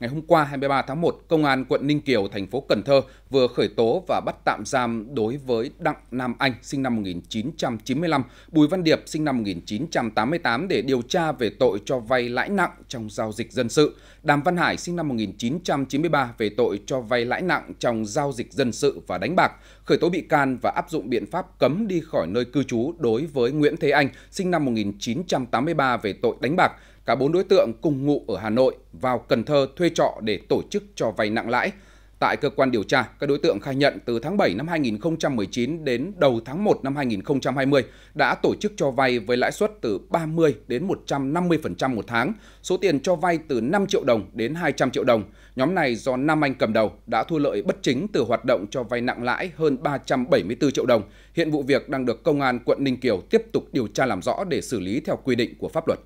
Ngày hôm qua 23 tháng 1, Công an quận Ninh Kiều, thành phố Cần Thơ vừa khởi tố và bắt tạm giam đối với Đặng Nam Anh, sinh năm 1995, Bùi Văn Điệp, sinh năm 1988 để điều tra về tội cho vay lãi nặng trong giao dịch dân sự, Đàm Văn Hải, sinh năm 1993 về tội cho vay lãi nặng trong giao dịch dân sự và đánh bạc, khởi tố bị can và áp dụng biện pháp cấm đi khỏi nơi cư trú đối với Nguyễn Thế Anh, sinh năm 1983 về tội đánh bạc, Cả bốn đối tượng cùng ngụ ở Hà Nội vào Cần Thơ thuê trọ để tổ chức cho vay nặng lãi. Tại cơ quan điều tra, các đối tượng khai nhận từ tháng 7 năm 2019 đến đầu tháng 1 năm 2020 đã tổ chức cho vay với lãi suất từ 30 đến 150% một tháng, số tiền cho vay từ 5 triệu đồng đến 200 triệu đồng. Nhóm này do Nam Anh cầm đầu đã thu lợi bất chính từ hoạt động cho vay nặng lãi hơn 374 triệu đồng. Hiện vụ việc đang được Công an quận Ninh Kiều tiếp tục điều tra làm rõ để xử lý theo quy định của pháp luật.